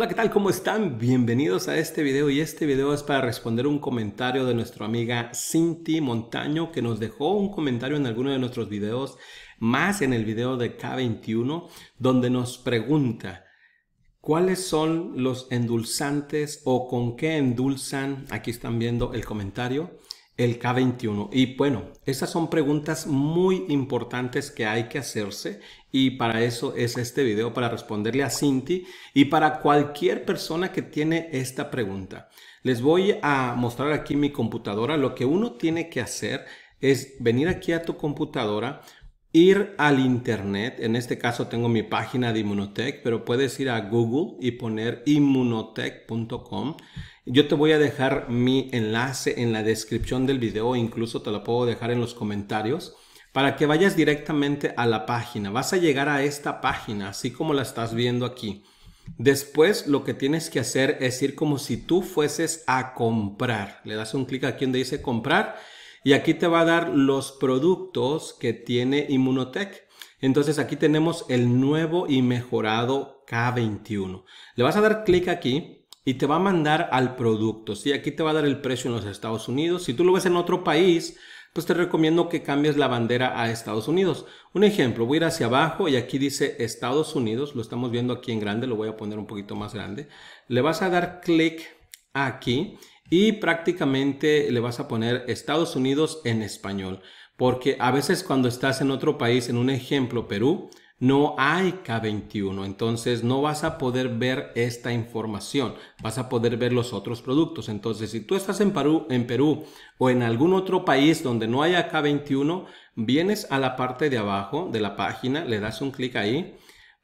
Hola, ¿qué tal? ¿Cómo están? Bienvenidos a este video y este video es para responder un comentario de nuestra amiga Cinti Montaño que nos dejó un comentario en alguno de nuestros videos, más en el video de K21, donde nos pregunta ¿Cuáles son los endulzantes o con qué endulzan? Aquí están viendo el comentario el K21? Y bueno, esas son preguntas muy importantes que hay que hacerse y para eso es este video, para responderle a Cinti y para cualquier persona que tiene esta pregunta. Les voy a mostrar aquí mi computadora. Lo que uno tiene que hacer es venir aquí a tu computadora, ir al internet, en este caso tengo mi página de Immunotech, pero puedes ir a Google y poner immunotech.com yo te voy a dejar mi enlace en la descripción del video, incluso te lo puedo dejar en los comentarios, para que vayas directamente a la página. Vas a llegar a esta página, así como la estás viendo aquí. Después lo que tienes que hacer es ir como si tú fueses a comprar. Le das un clic aquí donde dice comprar y aquí te va a dar los productos que tiene Immunotech. Entonces aquí tenemos el nuevo y mejorado K21. Le vas a dar clic aquí y te va a mandar al producto. Si Aquí te va a dar el precio en los Estados Unidos. Si tú lo ves en otro país, pues te recomiendo que cambies la bandera a Estados Unidos. Un ejemplo, voy a ir hacia abajo y aquí dice Estados Unidos, lo estamos viendo aquí en grande, lo voy a poner un poquito más grande. Le vas a dar clic aquí y prácticamente le vas a poner Estados Unidos en español. Porque a veces cuando estás en otro país, en un ejemplo, Perú, no hay K21, entonces no vas a poder ver esta información, vas a poder ver los otros productos. Entonces, si tú estás en Perú, en Perú o en algún otro país donde no haya K21, vienes a la parte de abajo de la página, le das un clic ahí,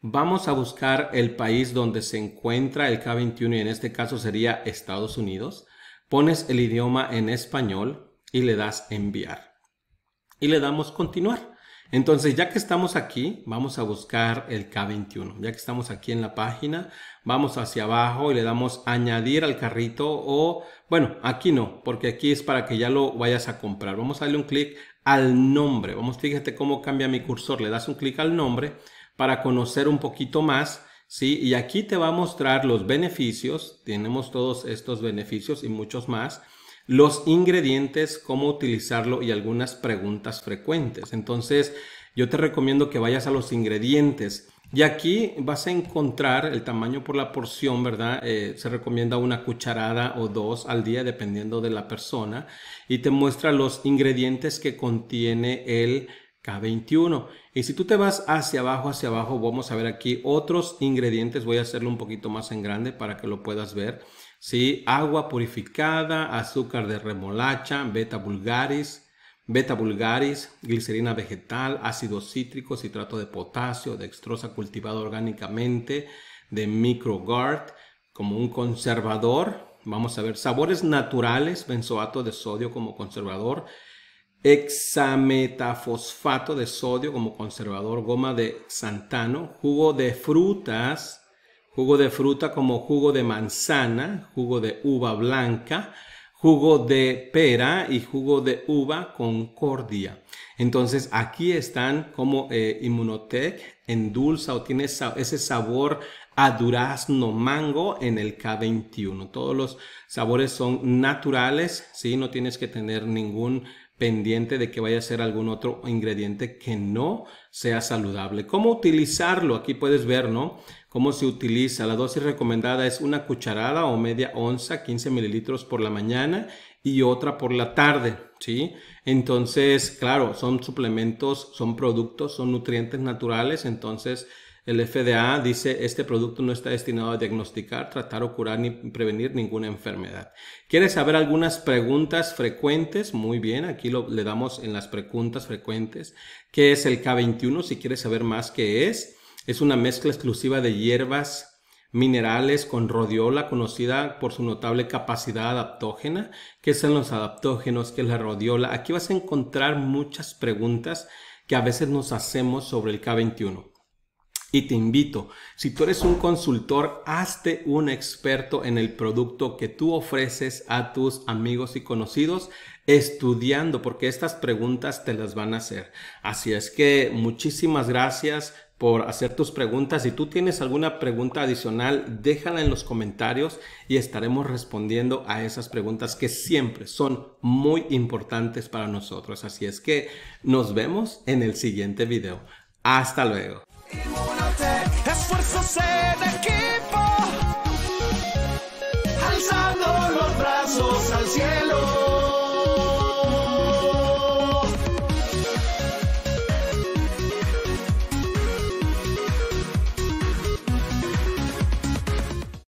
vamos a buscar el país donde se encuentra el K21 y en este caso sería Estados Unidos, pones el idioma en español y le das enviar. Y le damos continuar. Entonces, ya que estamos aquí, vamos a buscar el K21. Ya que estamos aquí en la página, vamos hacia abajo y le damos añadir al carrito o, bueno, aquí no, porque aquí es para que ya lo vayas a comprar. Vamos a darle un clic al nombre. Vamos, fíjate cómo cambia mi cursor. Le das un clic al nombre para conocer un poquito más. ¿sí? Y aquí te va a mostrar los beneficios. Tenemos todos estos beneficios y muchos más los ingredientes, cómo utilizarlo y algunas preguntas frecuentes. Entonces, yo te recomiendo que vayas a los ingredientes. Y aquí vas a encontrar el tamaño por la porción, ¿verdad? Eh, se recomienda una cucharada o dos al día dependiendo de la persona. Y te muestra los ingredientes que contiene el K21. Y si tú te vas hacia abajo, hacia abajo, vamos a ver aquí otros ingredientes. Voy a hacerlo un poquito más en grande para que lo puedas ver. ¿sí? Agua purificada, azúcar de remolacha, beta vulgaris, beta vulgaris, glicerina vegetal, ácido cítrico, citrato de potasio, dextrosa cultivada orgánicamente, de microguard como un conservador. Vamos a ver, sabores naturales, benzoato de sodio como conservador, hexametafosfato de sodio como conservador, goma de santano, jugo de frutas, jugo de fruta como jugo de manzana, jugo de uva blanca, jugo de pera y jugo de uva concordia. Entonces aquí están como eh, en endulza o tiene ese sabor a durazno mango en el K21. Todos los sabores son naturales, ¿sí? no tienes que tener ningún pendiente de que vaya a ser algún otro ingrediente que no sea saludable. ¿Cómo utilizarlo? Aquí puedes ver, ¿no? Cómo se utiliza. La dosis recomendada es una cucharada o media onza, 15 mililitros por la mañana y otra por la tarde, ¿sí? Entonces, claro, son suplementos, son productos, son nutrientes naturales, entonces el FDA dice, este producto no está destinado a diagnosticar, tratar o curar ni prevenir ninguna enfermedad. ¿Quieres saber algunas preguntas frecuentes? Muy bien, aquí lo, le damos en las preguntas frecuentes. ¿Qué es el K21? Si quieres saber más qué es, es una mezcla exclusiva de hierbas minerales con rodiola, conocida por su notable capacidad adaptógena. ¿Qué son los adaptógenos? ¿Qué es la rodiola? Aquí vas a encontrar muchas preguntas que a veces nos hacemos sobre el K21. Y te invito, si tú eres un consultor, hazte un experto en el producto que tú ofreces a tus amigos y conocidos estudiando, porque estas preguntas te las van a hacer. Así es que muchísimas gracias por hacer tus preguntas. Si tú tienes alguna pregunta adicional, déjala en los comentarios y estaremos respondiendo a esas preguntas que siempre son muy importantes para nosotros. Así es que nos vemos en el siguiente video. Hasta luego. Este esfuerzos en equipo, alzando los brazos al cielo.